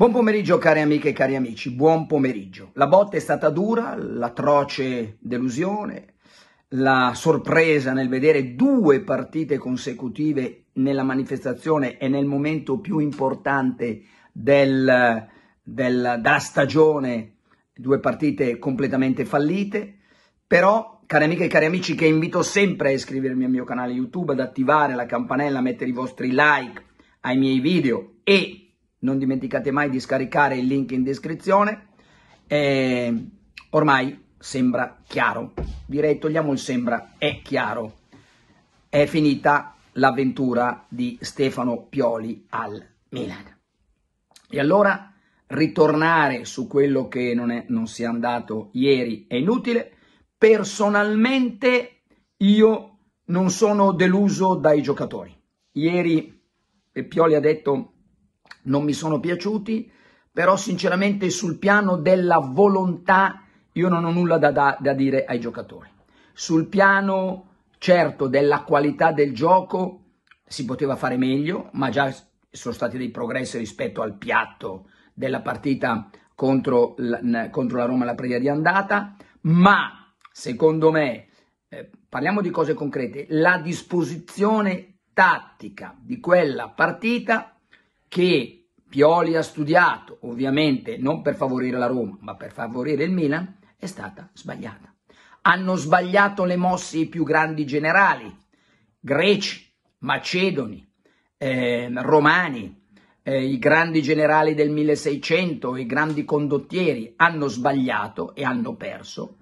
Buon pomeriggio cari amiche e cari amici, buon pomeriggio. La botta è stata dura, l'atroce delusione, la sorpresa nel vedere due partite consecutive nella manifestazione e nel momento più importante del, del, della stagione, due partite completamente fallite, però cari amiche e cari amici che invito sempre a iscrivermi al mio canale YouTube, ad attivare la campanella, a mettere i vostri like ai miei video e non dimenticate mai di scaricare il link in descrizione. E ormai sembra chiaro, direi togliamo il sembra, è chiaro. È finita l'avventura di Stefano Pioli al Milan. E allora ritornare su quello che non, è, non si è andato ieri è inutile. Personalmente io non sono deluso dai giocatori. Ieri Pioli ha detto non mi sono piaciuti, però sinceramente sul piano della volontà io non ho nulla da, da, da dire ai giocatori. Sul piano certo della qualità del gioco si poteva fare meglio, ma già sono stati dei progressi rispetto al piatto della partita contro, contro la Roma la preghiera di andata, ma secondo me, eh, parliamo di cose concrete, la disposizione tattica di quella partita che Pioli ha studiato, ovviamente non per favorire la Roma, ma per favorire il Milan, è stata sbagliata. Hanno sbagliato le mosse i più grandi generali, greci, macedoni, eh, romani, eh, i grandi generali del 1600, i grandi condottieri hanno sbagliato e hanno perso.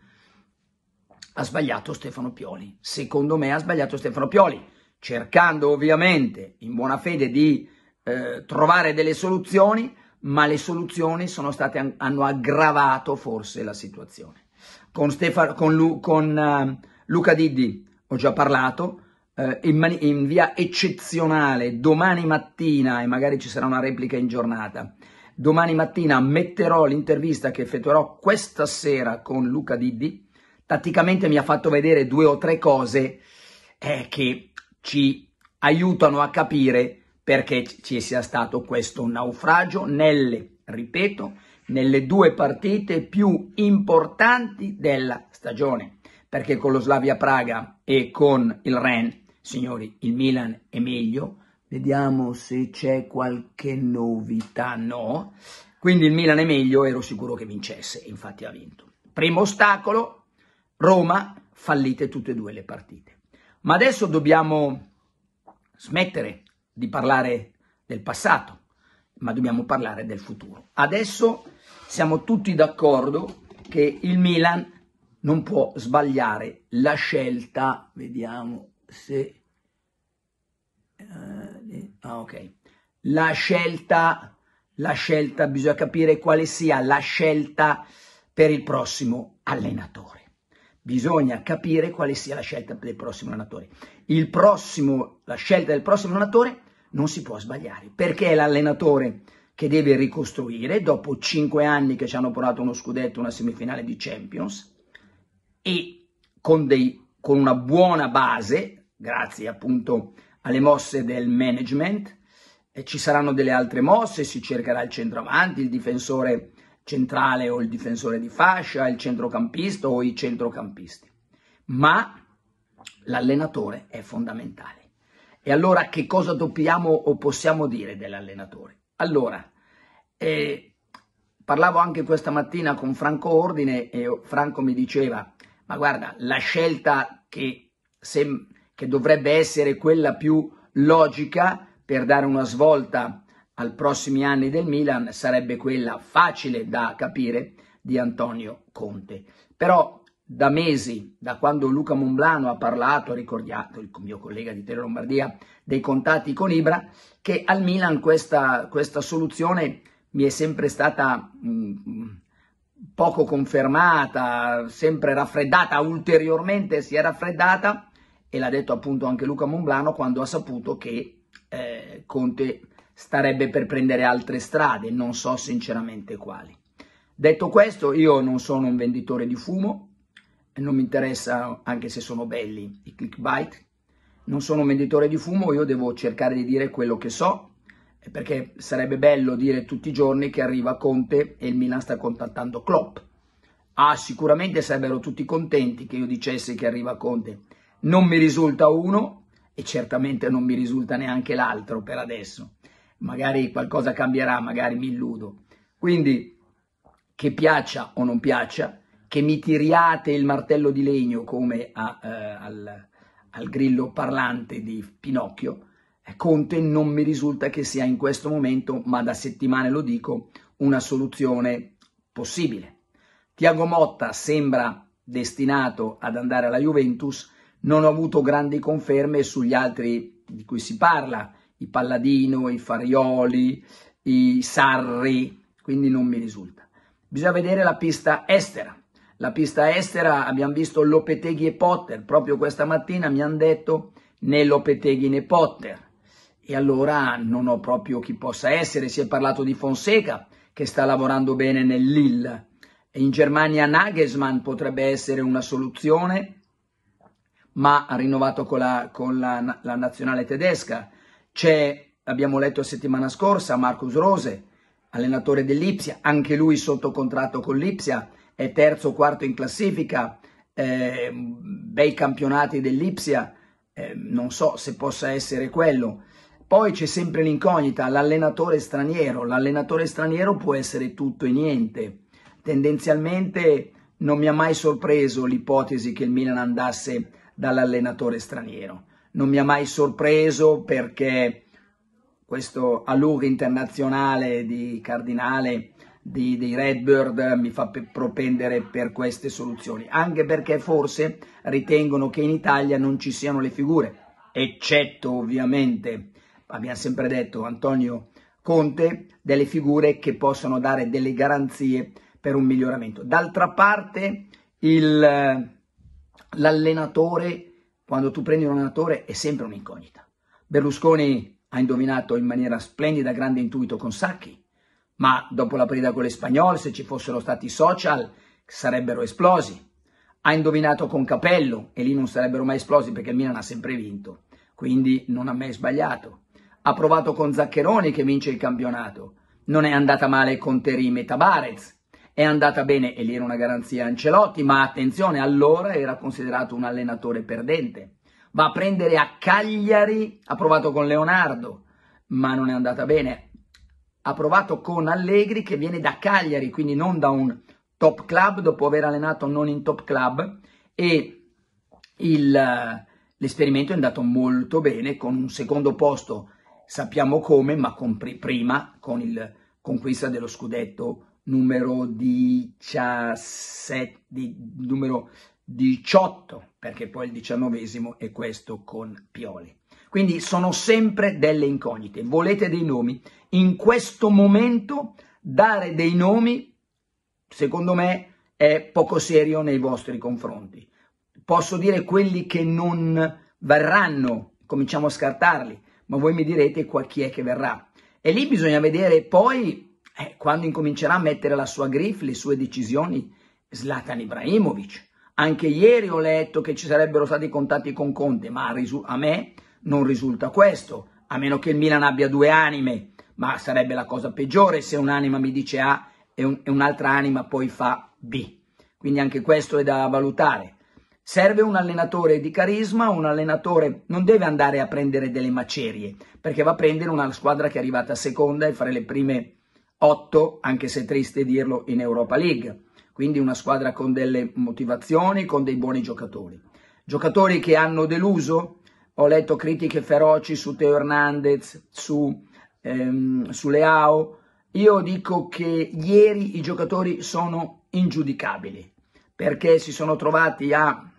Ha sbagliato Stefano Pioli. Secondo me ha sbagliato Stefano Pioli, cercando ovviamente in buona fede di eh, trovare delle soluzioni, ma le soluzioni state, hanno aggravato forse la situazione. Con, Stefano, con, Lu, con uh, Luca Diddi ho già parlato, uh, in, in, via eccezionale domani mattina, e magari ci sarà una replica in giornata, domani mattina metterò l'intervista che effettuerò questa sera con Luca Diddi, tatticamente mi ha fatto vedere due o tre cose eh, che ci aiutano a capire perché ci sia stato questo naufragio nelle, ripeto, nelle due partite più importanti della stagione, perché con lo Slavia Praga e con il Ren, signori, il Milan è meglio, vediamo se c'è qualche novità, no? Quindi il Milan è meglio, ero sicuro che vincesse, infatti ha vinto. Primo ostacolo, Roma, fallite tutte e due le partite. Ma adesso dobbiamo smettere di parlare del passato, ma dobbiamo parlare del futuro. Adesso siamo tutti d'accordo che il Milan non può sbagliare la scelta, vediamo se... Eh, ah, ok. La scelta, la scelta, bisogna capire quale sia la scelta per il prossimo allenatore. Bisogna capire quale sia la scelta per il prossimo allenatore. Il prossimo, la scelta del prossimo allenatore non si può sbagliare, perché è l'allenatore che deve ricostruire dopo cinque anni che ci hanno portato uno scudetto, una semifinale di Champions e con, dei, con una buona base, grazie appunto alle mosse del management, ci saranno delle altre mosse, si cercherà il centravanti, il difensore centrale o il difensore di fascia, il centrocampista o i centrocampisti, ma l'allenatore è fondamentale. E allora che cosa dobbiamo o possiamo dire dell'allenatore? Allora, eh, parlavo anche questa mattina con Franco Ordine e Franco mi diceva, ma guarda, la scelta che, se, che dovrebbe essere quella più logica per dare una svolta ai prossimi anni del Milan sarebbe quella facile da capire di Antonio Conte. Però da mesi, da quando Luca Monblano ha parlato, ricordiato il mio collega di Tele Lombardia, dei contatti con Ibra, che al Milan questa, questa soluzione mi è sempre stata mh, mm, poco confermata, sempre raffreddata, ulteriormente si è raffreddata, e l'ha detto appunto anche Luca Monblano quando ha saputo che eh, Conte starebbe per prendere altre strade, non so sinceramente quali. Detto questo, io non sono un venditore di fumo, non mi interessa anche se sono belli i clickbait, non sono un venditore di fumo, io devo cercare di dire quello che so, perché sarebbe bello dire tutti i giorni che arriva Conte e il Milan sta contattando Klopp. Ah, sicuramente sarebbero tutti contenti che io dicessi che arriva Conte. Non mi risulta uno e certamente non mi risulta neanche l'altro per adesso. Magari qualcosa cambierà, magari mi illudo. Quindi, che piaccia o non piaccia, che mi tiriate il martello di legno come a, eh, al, al grillo parlante di Pinocchio, eh, Conte non mi risulta che sia in questo momento, ma da settimane lo dico, una soluzione possibile. Tiago Motta sembra destinato ad andare alla Juventus, non ho avuto grandi conferme sugli altri di cui si parla, i Palladino, i Farioli, i Sarri, quindi non mi risulta. Bisogna vedere la pista estera, la pista estera abbiamo visto Lopeteghi e Potter, proprio questa mattina mi hanno detto né Lopeteghi né Potter. E allora non ho proprio chi possa essere, si è parlato di Fonseca che sta lavorando bene nel Lille. In Germania Nagelsmann potrebbe essere una soluzione, ma ha rinnovato con la, con la, la nazionale tedesca. C'è, abbiamo letto settimana scorsa, Marcus Rose, allenatore dell'Ipsia, anche lui sotto contratto con l'Ipsia, è terzo o quarto in classifica, eh, bei campionati dell'Ipsia, eh, non so se possa essere quello. Poi c'è sempre l'incognita, l'allenatore straniero. L'allenatore straniero può essere tutto e niente. Tendenzialmente non mi ha mai sorpreso l'ipotesi che il Milan andasse dall'allenatore straniero. Non mi ha mai sorpreso perché questo allure internazionale di Cardinale di, dei Redbird mi fa propendere per queste soluzioni, anche perché forse ritengono che in Italia non ci siano le figure, eccetto ovviamente, abbiamo sempre detto Antonio Conte, delle figure che possono dare delle garanzie per un miglioramento. D'altra parte l'allenatore, quando tu prendi un allenatore, è sempre un'incognita. Berlusconi ha indovinato in maniera splendida, grande intuito con Sacchi, ma dopo la partita con le spagnole, se ci fossero stati social, sarebbero esplosi. Ha indovinato con Capello e lì non sarebbero mai esplosi perché il Milan ha sempre vinto, quindi non ha mai sbagliato. Ha provato con Zaccheroni che vince il campionato. Non è andata male con Terime Tabarez. È andata bene, e lì era una garanzia Ancelotti, ma attenzione, allora era considerato un allenatore perdente. Va a prendere a Cagliari, ha provato con Leonardo, ma non è andata bene ha provato con Allegri che viene da Cagliari, quindi non da un top club, dopo aver allenato non in top club e il, l'esperimento è andato molto bene con un secondo posto, sappiamo come, ma con, prima con il conquista dello scudetto numero 17, di, numero 18, perché poi il diciannovesimo è questo con Pioli. Quindi sono sempre delle incognite. Volete dei nomi? In questo momento dare dei nomi, secondo me, è poco serio nei vostri confronti. Posso dire quelli che non verranno, cominciamo a scartarli, ma voi mi direte qua chi è che verrà. E lì bisogna vedere poi eh, quando incomincerà a mettere la sua griff, le sue decisioni, Zlatan Ibrahimovic. Anche ieri ho letto che ci sarebbero stati contatti con Conte, ma a me non risulta questo, a meno che il Milan abbia due anime, ma sarebbe la cosa peggiore se un'anima mi dice A e, un, e un'altra anima poi fa B. Quindi anche questo è da valutare. Serve un allenatore di carisma, un allenatore non deve andare a prendere delle macerie, perché va a prendere una squadra che è arrivata seconda e fare le prime otto, anche se triste dirlo, in Europa League. Quindi una squadra con delle motivazioni, con dei buoni giocatori. Giocatori che hanno deluso, ho letto critiche feroci su Teo Hernandez, su, ehm, su Leao. Io dico che ieri i giocatori sono ingiudicabili perché si sono trovati a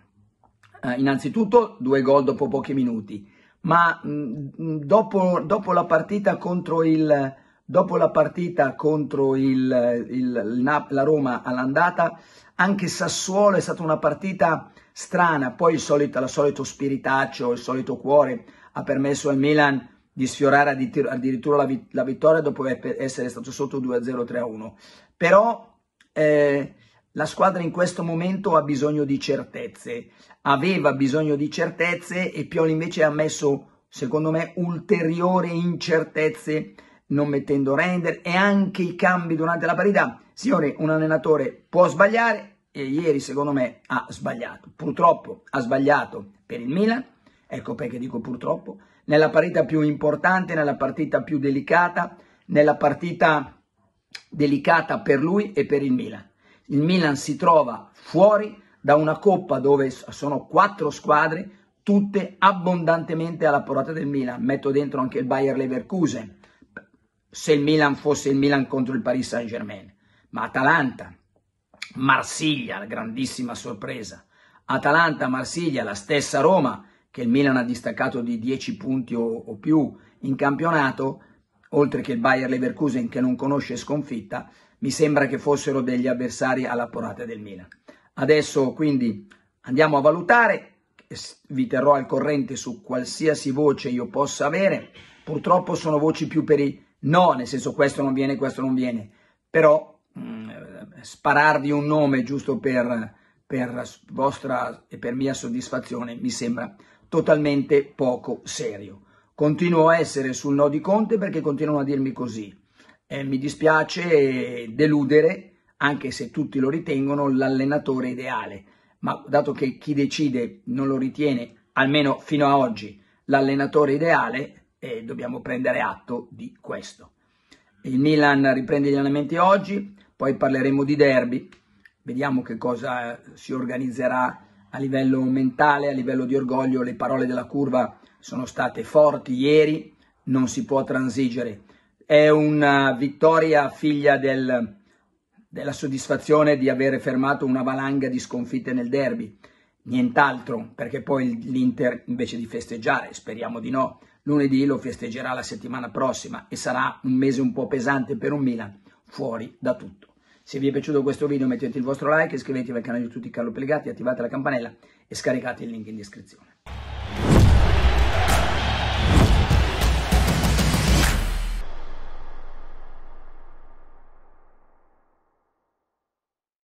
eh, innanzitutto due gol dopo pochi minuti, ma mh, mm, dopo, dopo, la partita contro il, dopo la partita contro il, il, la Roma all'andata anche Sassuolo è stata una partita strana, poi il solito, solito spiritaccio, il solito cuore ha permesso al Milan di sfiorare addirittura la, vi la vittoria dopo essere stato sotto 2-0-3-1. Però eh, la squadra in questo momento ha bisogno di certezze, aveva bisogno di certezze e Pioli invece ha messo, secondo me, ulteriori incertezze non mettendo render e anche i cambi durante la parità. Signore, un allenatore può sbagliare, e ieri secondo me ha sbagliato. Purtroppo ha sbagliato per il Milan, ecco perché dico purtroppo, nella partita più importante, nella partita più delicata, nella partita delicata per lui e per il Milan. Il Milan si trova fuori da una coppa dove sono quattro squadre, tutte abbondantemente alla portata del Milan. Metto dentro anche il Bayer Leverkusen, se il Milan fosse il Milan contro il Paris Saint-Germain. Ma Atalanta, Marsiglia, la grandissima sorpresa. Atalanta, Marsiglia, la stessa Roma, che il Milan ha distaccato di 10 punti o, o più in campionato, oltre che il Bayer Leverkusen che non conosce sconfitta, mi sembra che fossero degli avversari alla porata del Milan. Adesso quindi andiamo a valutare, vi terrò al corrente su qualsiasi voce io possa avere, purtroppo sono voci più per i no, nel senso questo non viene, questo non viene, però mh, mm, spararvi un nome giusto per, per vostra e per mia soddisfazione mi sembra totalmente poco serio. Continuo a essere sul no di Conte perché continuano a dirmi così. Eh, mi dispiace deludere, anche se tutti lo ritengono, l'allenatore ideale. Ma dato che chi decide non lo ritiene, almeno fino a oggi, l'allenatore ideale, eh, dobbiamo prendere atto di questo. Il Milan riprende gli allenamenti oggi, poi parleremo di derby, vediamo che cosa eh, si organizzerà a livello mentale, a livello di orgoglio, le parole della curva sono state forti ieri, non si può transigere. È una vittoria figlia del, della soddisfazione di aver fermato una valanga di sconfitte nel derby, nient'altro, perché poi l'Inter invece di festeggiare, speriamo di no, lunedì lo festeggerà la settimana prossima e sarà un mese un po' pesante per un Milan fuori da tutto. Se vi è piaciuto questo video mettete il vostro like, iscrivetevi al canale di tutti Carlo Pellegatti, attivate la campanella e scaricate il link in descrizione.